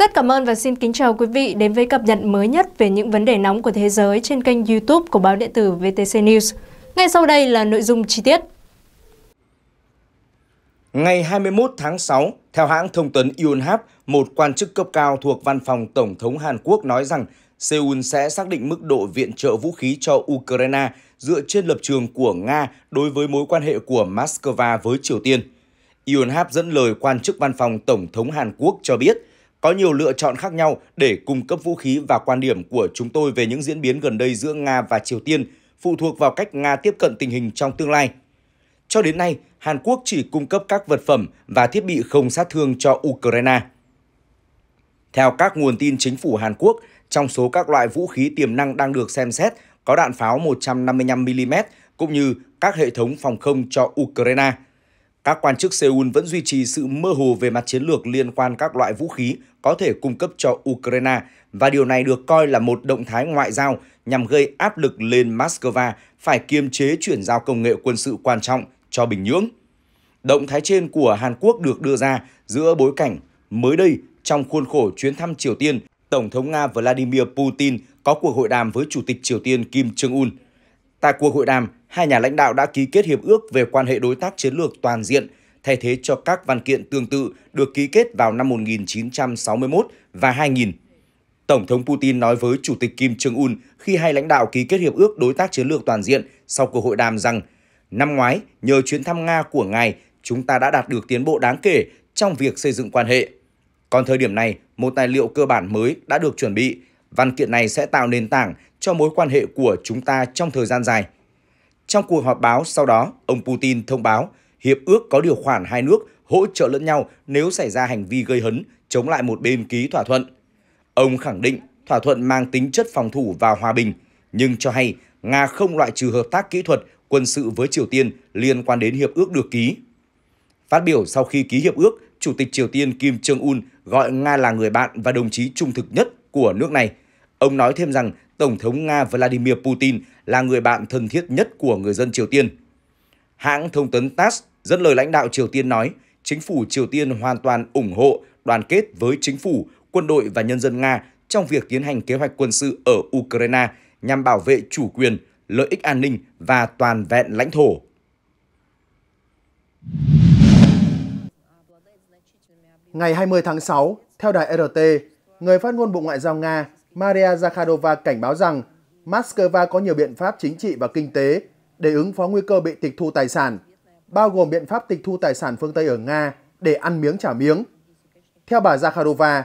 Rất cảm ơn và xin kính chào quý vị đến với cập nhật mới nhất về những vấn đề nóng của thế giới trên kênh YouTube của báo điện tử VTC News. Ngay sau đây là nội dung chi tiết. Ngày 21 tháng 6, theo hãng thông tấn Yonhap, một quan chức cấp cao thuộc văn phòng Tổng thống Hàn Quốc nói rằng Seoul sẽ xác định mức độ viện trợ vũ khí cho Ukraine dựa trên lập trường của Nga đối với mối quan hệ của Moscow với Triều Tiên. Yonhap dẫn lời quan chức văn phòng Tổng thống Hàn Quốc cho biết – có nhiều lựa chọn khác nhau để cung cấp vũ khí và quan điểm của chúng tôi về những diễn biến gần đây giữa Nga và Triều Tiên phụ thuộc vào cách Nga tiếp cận tình hình trong tương lai. Cho đến nay, Hàn Quốc chỉ cung cấp các vật phẩm và thiết bị không sát thương cho Ukraine. Theo các nguồn tin chính phủ Hàn Quốc, trong số các loại vũ khí tiềm năng đang được xem xét có đạn pháo 155mm cũng như các hệ thống phòng không cho Ukraine – các quan chức Seoul vẫn duy trì sự mơ hồ về mặt chiến lược liên quan các loại vũ khí có thể cung cấp cho Ukraine và điều này được coi là một động thái ngoại giao nhằm gây áp lực lên Moscow phải kiềm chế chuyển giao công nghệ quân sự quan trọng cho Bình Nhưỡng. Động thái trên của Hàn Quốc được đưa ra giữa bối cảnh mới đây trong khuôn khổ chuyến thăm Triều Tiên, Tổng thống Nga Vladimir Putin có cuộc hội đàm với Chủ tịch Triều Tiên Kim Jong-un. Tại cuộc hội đàm, hai nhà lãnh đạo đã ký kết hiệp ước về quan hệ đối tác chiến lược toàn diện, thay thế cho các văn kiện tương tự được ký kết vào năm 1961 và 2000. Tổng thống Putin nói với Chủ tịch Kim Jong-un khi hai lãnh đạo ký kết hiệp ước đối tác chiến lược toàn diện sau cuộc hội đàm rằng Năm ngoái, nhờ chuyến thăm Nga của ngài, chúng ta đã đạt được tiến bộ đáng kể trong việc xây dựng quan hệ. Còn thời điểm này, một tài liệu cơ bản mới đã được chuẩn bị. Văn kiện này sẽ tạo nền tảng cho mối quan hệ của chúng ta trong thời gian dài. Trong cuộc họp báo sau đó, ông Putin thông báo hiệp ước có điều khoản hai nước hỗ trợ lẫn nhau nếu xảy ra hành vi gây hấn chống lại một bên ký thỏa thuận. Ông khẳng định thỏa thuận mang tính chất phòng thủ và hòa bình, nhưng cho hay Nga không loại trừ hợp tác kỹ thuật quân sự với Triều Tiên liên quan đến hiệp ước được ký. Phát biểu sau khi ký hiệp ước, Chủ tịch Triều Tiên Kim Jong-un gọi Nga là người bạn và đồng chí trung thực nhất của nước này. Ông nói thêm rằng Tổng thống Nga Vladimir Putin là người bạn thân thiết nhất của người dân Triều Tiên. Hãng thông tấn TASS dẫn lời lãnh đạo Triều Tiên nói, chính phủ Triều Tiên hoàn toàn ủng hộ, đoàn kết với chính phủ, quân đội và nhân dân Nga trong việc tiến hành kế hoạch quân sự ở Ukraine nhằm bảo vệ chủ quyền, lợi ích an ninh và toàn vẹn lãnh thổ. Ngày 20 tháng 6, theo đài RT, người phát ngôn Bộ Ngoại giao Nga Maria Zakharova cảnh báo rằng Moscow có nhiều biện pháp chính trị và kinh tế để ứng phó nguy cơ bị tịch thu tài sản, bao gồm biện pháp tịch thu tài sản phương Tây ở Nga để ăn miếng trả miếng. Theo bà Zakharova,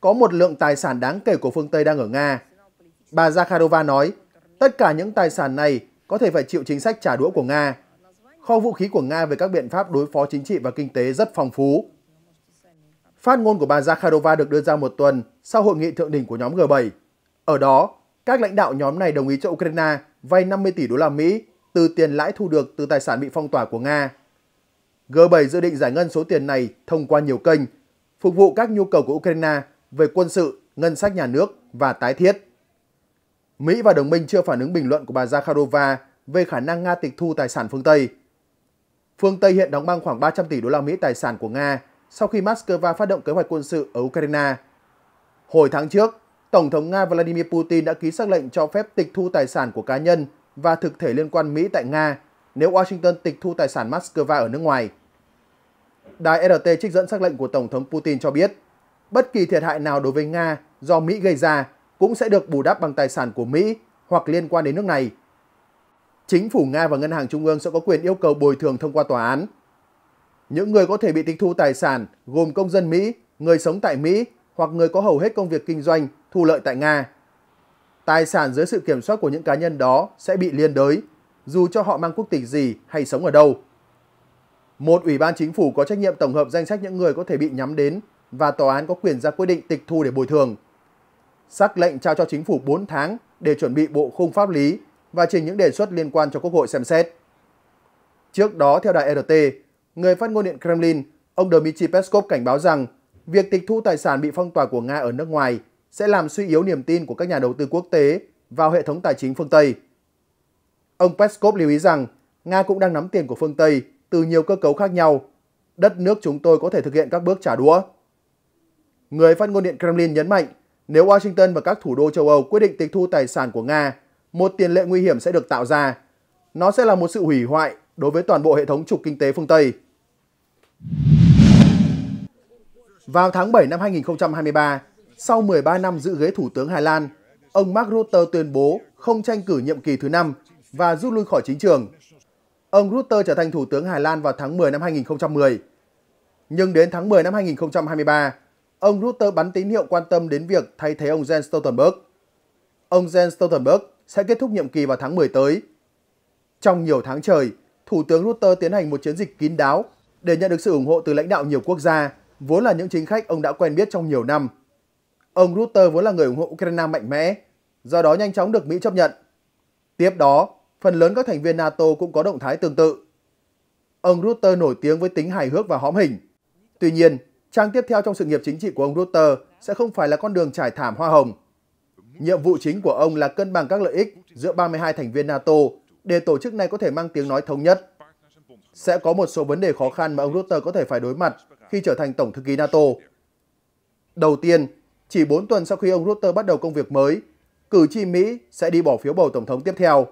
có một lượng tài sản đáng kể của phương Tây đang ở Nga. Bà Zakharova nói, tất cả những tài sản này có thể phải chịu chính sách trả đũa của Nga. Kho vũ khí của Nga về các biện pháp đối phó chính trị và kinh tế rất phong phú. Phát ngôn của bà Zakharova được đưa ra một tuần sau hội nghị thượng đỉnh của nhóm G7. Ở đó, các lãnh đạo nhóm này đồng ý cho Ukraine vay 50 tỷ đô la Mỹ từ tiền lãi thu được từ tài sản bị phong tỏa của Nga. G7 dự định giải ngân số tiền này thông qua nhiều kênh, phục vụ các nhu cầu của Ukraine về quân sự, ngân sách nhà nước và tái thiết. Mỹ và đồng minh chưa phản ứng bình luận của bà Zakharova về khả năng Nga tịch thu tài sản phương Tây. Phương Tây hiện đóng băng khoảng 300 tỷ đô la Mỹ tài sản của Nga sau khi Moscow phát động kế hoạch quân sự ở Ukraine. Hồi tháng trước, Tổng thống Nga Vladimir Putin đã ký xác lệnh cho phép tịch thu tài sản của cá nhân và thực thể liên quan Mỹ tại Nga nếu Washington tịch thu tài sản Moscow ở nước ngoài. Đài RT trích dẫn xác lệnh của Tổng thống Putin cho biết, bất kỳ thiệt hại nào đối với Nga do Mỹ gây ra cũng sẽ được bù đắp bằng tài sản của Mỹ hoặc liên quan đến nước này. Chính phủ Nga và Ngân hàng Trung ương sẽ có quyền yêu cầu bồi thường thông qua tòa án những người có thể bị tịch thu tài sản gồm công dân Mỹ, người sống tại Mỹ hoặc người có hầu hết công việc kinh doanh, thu lợi tại Nga. Tài sản dưới sự kiểm soát của những cá nhân đó sẽ bị liên đới, dù cho họ mang quốc tịch gì hay sống ở đâu. Một ủy ban chính phủ có trách nhiệm tổng hợp danh sách những người có thể bị nhắm đến và tòa án có quyền ra quyết định tịch thu để bồi thường. Sắc lệnh trao cho chính phủ 4 tháng để chuẩn bị bộ khung pháp lý và trình những đề xuất liên quan cho Quốc hội xem xét. Trước đó, theo đài e RT, người phát ngôn Điện Kremlin, ông Dmitry Peskov cảnh báo rằng việc tịch thu tài sản bị phong tỏa của Nga ở nước ngoài sẽ làm suy yếu niềm tin của các nhà đầu tư quốc tế vào hệ thống tài chính phương Tây. Ông Peskov lưu ý rằng Nga cũng đang nắm tiền của phương Tây từ nhiều cơ cấu khác nhau. Đất nước chúng tôi có thể thực hiện các bước trả đũa. Người phát ngôn Điện Kremlin nhấn mạnh nếu Washington và các thủ đô châu Âu quyết định tịch thu tài sản của Nga, một tiền lệ nguy hiểm sẽ được tạo ra. Nó sẽ là một sự hủy hoại đối với toàn bộ hệ thống trục kinh tế phương Tây. Vào tháng 7 năm 2023, sau 13 năm giữ ghế Thủ tướng Hà Lan, ông Mark Rutte tuyên bố không tranh cử nhiệm kỳ thứ 5 và rút lui khỏi chính trường. Ông Rutte trở thành Thủ tướng Hà Lan vào tháng 10 năm 2010. Nhưng đến tháng 10 năm 2023, ông Rutte bắn tín hiệu quan tâm đến việc thay thế ông Jens Stoltenberg. Ông Jens Stoltenberg sẽ kết thúc nhiệm kỳ vào tháng 10 tới. Trong nhiều tháng trời, Thủ tướng Rutte tiến hành một chiến dịch kín đáo để nhận được sự ủng hộ từ lãnh đạo nhiều quốc gia, vốn là những chính khách ông đã quen biết trong nhiều năm. Ông Rutte vốn là người ủng hộ Ukraine mạnh mẽ, do đó nhanh chóng được Mỹ chấp nhận. Tiếp đó, phần lớn các thành viên NATO cũng có động thái tương tự. Ông Rutte nổi tiếng với tính hài hước và hóm hình. Tuy nhiên, trang tiếp theo trong sự nghiệp chính trị của ông Rutte sẽ không phải là con đường trải thảm hoa hồng. Nhiệm vụ chính của ông là cân bằng các lợi ích giữa 32 thành viên NATO để tổ chức này có thể mang tiếng nói thống nhất sẽ có một số vấn đề khó khăn mà ông Rutte có thể phải đối mặt khi trở thành Tổng thư ký NATO. Đầu tiên, chỉ 4 tuần sau khi ông Rutte bắt đầu công việc mới, cử tri Mỹ sẽ đi bỏ phiếu bầu Tổng thống tiếp theo.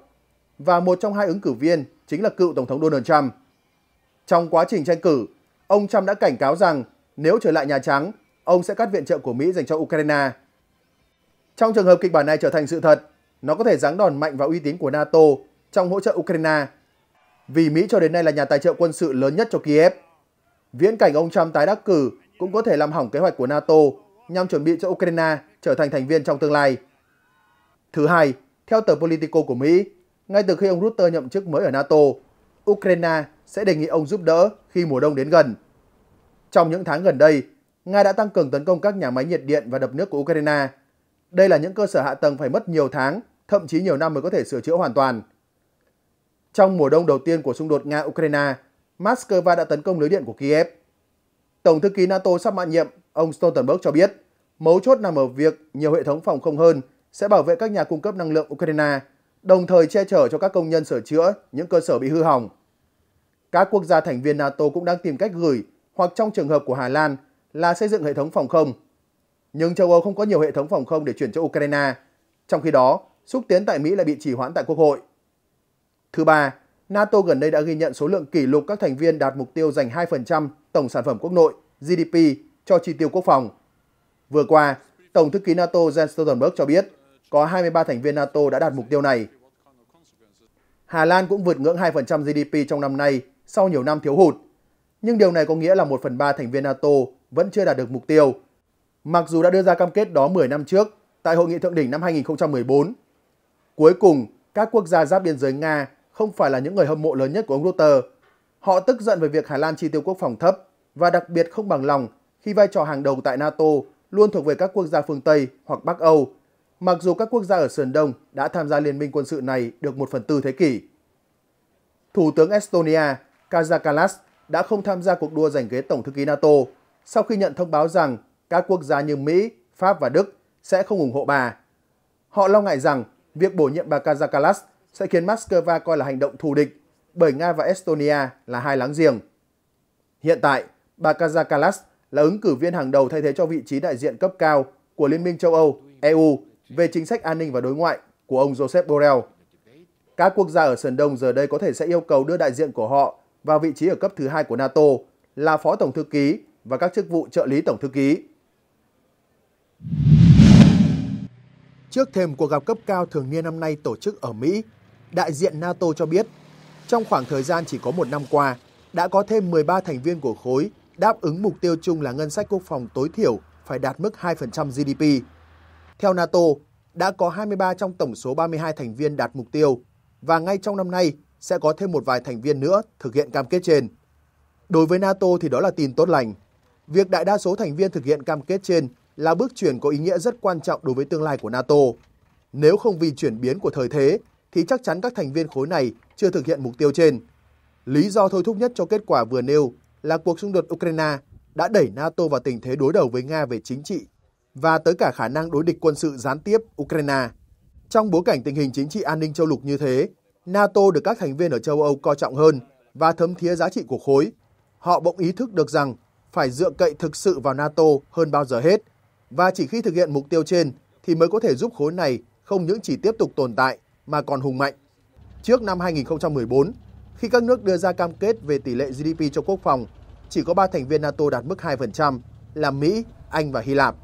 Và một trong hai ứng cử viên chính là cựu Tổng thống Donald Trump. Trong quá trình tranh cử, ông Trump đã cảnh cáo rằng nếu trở lại Nhà Trắng, ông sẽ cắt viện trợ của Mỹ dành cho Ukraine. Trong trường hợp kịch bản này trở thành sự thật, nó có thể giáng đòn mạnh vào uy tín của NATO trong hỗ trợ Ukraine vì Mỹ cho đến nay là nhà tài trợ quân sự lớn nhất cho Kiev. Viễn cảnh ông Trump tái đắc cử cũng có thể làm hỏng kế hoạch của NATO nhằm chuẩn bị cho Ukraine trở thành thành viên trong tương lai. Thứ hai, theo tờ Politico của Mỹ, ngay từ khi ông Rutte nhậm chức mới ở NATO, Ukraine sẽ đề nghị ông giúp đỡ khi mùa đông đến gần. Trong những tháng gần đây, Nga đã tăng cường tấn công các nhà máy nhiệt điện và đập nước của Ukraine. Đây là những cơ sở hạ tầng phải mất nhiều tháng, thậm chí nhiều năm mới có thể sửa chữa hoàn toàn. Trong mùa đông đầu tiên của xung đột Nga-Ukraine, Moscow đã tấn công lưới điện của Kiev. Tổng thư ký NATO sắp mãn nhiệm, ông Stoltenberg cho biết, mấu chốt nằm ở việc nhiều hệ thống phòng không hơn sẽ bảo vệ các nhà cung cấp năng lượng Ukraine, đồng thời che chở cho các công nhân sửa chữa những cơ sở bị hư hỏng. Các quốc gia thành viên NATO cũng đang tìm cách gửi, hoặc trong trường hợp của Hà Lan, là xây dựng hệ thống phòng không. Nhưng châu Âu không có nhiều hệ thống phòng không để chuyển cho Ukraine. Trong khi đó, xúc tiến tại Mỹ lại bị trì hoãn tại Quốc hội. Thứ ba, NATO gần đây đã ghi nhận số lượng kỷ lục các thành viên đạt mục tiêu dành 2% tổng sản phẩm quốc nội GDP cho chi tiêu quốc phòng. Vừa qua, Tổng thư ký NATO Jens Stoltenberg cho biết có 23 thành viên NATO đã đạt mục tiêu này. Hà Lan cũng vượt ngưỡng 2% GDP trong năm nay sau nhiều năm thiếu hụt. Nhưng điều này có nghĩa là 1 phần 3 thành viên NATO vẫn chưa đạt được mục tiêu. Mặc dù đã đưa ra cam kết đó 10 năm trước tại Hội nghị Thượng đỉnh năm 2014. Cuối cùng, các quốc gia giáp biên giới Nga không phải là những người hâm mộ lớn nhất của ông Rutter. Họ tức giận về việc Hà Lan chi tiêu quốc phòng thấp và đặc biệt không bằng lòng khi vai trò hàng đầu tại NATO luôn thuộc về các quốc gia phương Tây hoặc Bắc Âu, mặc dù các quốc gia ở Sườn Đông đã tham gia liên minh quân sự này được một phần tư thế kỷ. Thủ tướng Estonia Kaja Kallas, đã không tham gia cuộc đua giành ghế Tổng thư ký NATO sau khi nhận thông báo rằng các quốc gia như Mỹ, Pháp và Đức sẽ không ủng hộ bà. Họ lo ngại rằng việc bổ nhiệm bà Kaja Kallas sẽ khiến Moscow coi là hành động thù địch bởi Nga và Estonia là hai láng giềng. Hiện tại, bà Kazakalas là ứng cử viên hàng đầu thay thế cho vị trí đại diện cấp cao của Liên minh châu Âu, EU về chính sách an ninh và đối ngoại của ông Joseph Borrell. Các quốc gia ở Sườn Đông giờ đây có thể sẽ yêu cầu đưa đại diện của họ vào vị trí ở cấp thứ hai của NATO là Phó Tổng Thư ký và các chức vụ trợ lý Tổng Thư ký. Trước thêm cuộc gặp cấp cao thường niên năm nay tổ chức ở Mỹ, đại diện NATO cho biết, trong khoảng thời gian chỉ có một năm qua, đã có thêm 13 thành viên của khối đáp ứng mục tiêu chung là ngân sách quốc phòng tối thiểu phải đạt mức 2% GDP. Theo NATO, đã có 23 trong tổng số 32 thành viên đạt mục tiêu và ngay trong năm nay sẽ có thêm một vài thành viên nữa thực hiện cam kết trên. Đối với NATO thì đó là tin tốt lành. Việc đại đa số thành viên thực hiện cam kết trên là bước chuyển có ý nghĩa rất quan trọng đối với tương lai của NATO. Nếu không vì chuyển biến của thời thế thì chắc chắn các thành viên khối này chưa thực hiện mục tiêu trên. Lý do thôi thúc nhất cho kết quả vừa nêu là cuộc xung đột Ukraine đã đẩy NATO vào tình thế đối đầu với Nga về chính trị và tới cả khả năng đối địch quân sự gián tiếp Ukraine. Trong bối cảnh tình hình chính trị an ninh châu lục như thế, NATO được các thành viên ở châu Âu coi trọng hơn và thấm thía giá trị của khối. Họ bỗng ý thức được rằng phải dựa cậy thực sự vào NATO hơn bao giờ hết và chỉ khi thực hiện mục tiêu trên thì mới có thể giúp khối này không những chỉ tiếp tục tồn tại mà còn hùng mạnh. Trước năm 2014, khi các nước đưa ra cam kết về tỷ lệ GDP cho quốc phòng, chỉ có 3 thành viên NATO đạt mức 2% là Mỹ, Anh và Hy Lạp.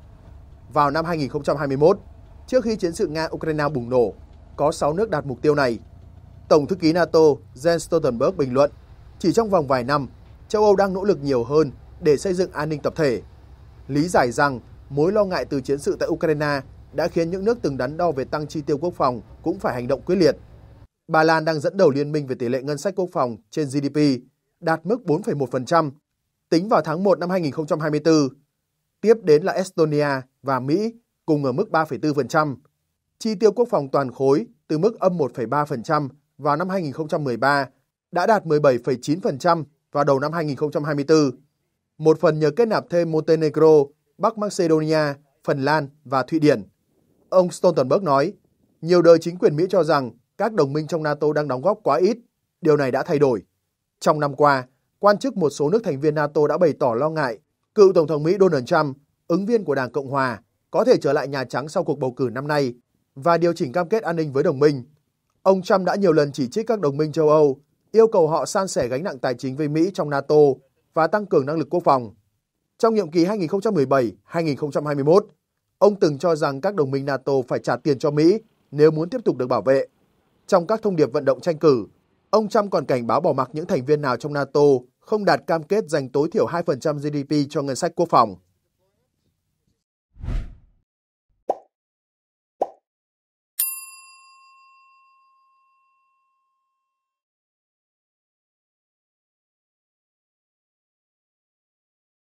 Vào năm 2021, trước khi chiến sự Nga-Ukraine bùng nổ, có 6 nước đạt mục tiêu này. Tổng thư ký NATO Jens Stoltenberg bình luận, chỉ trong vòng vài năm, châu Âu đang nỗ lực nhiều hơn để xây dựng an ninh tập thể. Lý giải rằng mối lo ngại từ chiến sự tại Ukraine đã khiến những nước từng đắn đo về tăng chi tiêu quốc phòng cũng phải hành động quyết liệt. Ba Lan đang dẫn đầu liên minh về tỷ lệ ngân sách quốc phòng trên GDP, đạt mức 4,1%, tính vào tháng 1 năm 2024. Tiếp đến là Estonia và Mỹ cùng ở mức 3,4%. Chi tiêu quốc phòng toàn khối từ mức âm 1,3% vào năm 2013 đã đạt 17,9% vào đầu năm 2024. Một phần nhờ kết nạp thêm Montenegro, Bắc Macedonia, Phần Lan và Thụy Điển. Ông Stoltenberg nói, nhiều đời chính quyền Mỹ cho rằng các đồng minh trong NATO đang đóng góp quá ít, điều này đã thay đổi. Trong năm qua, quan chức một số nước thành viên NATO đã bày tỏ lo ngại cựu Tổng thống Mỹ Donald Trump, ứng viên của Đảng Cộng Hòa, có thể trở lại Nhà Trắng sau cuộc bầu cử năm nay và điều chỉnh cam kết an ninh với đồng minh. Ông Trump đã nhiều lần chỉ trích các đồng minh châu Âu, yêu cầu họ san sẻ gánh nặng tài chính với Mỹ trong NATO và tăng cường năng lực quốc phòng. Trong nhiệm kỳ 2017-2021, Ông từng cho rằng các đồng minh NATO phải trả tiền cho Mỹ nếu muốn tiếp tục được bảo vệ. Trong các thông điệp vận động tranh cử, ông Trump còn cảnh báo bỏ mặc những thành viên nào trong NATO không đạt cam kết dành tối thiểu 2% GDP cho ngân sách quốc phòng.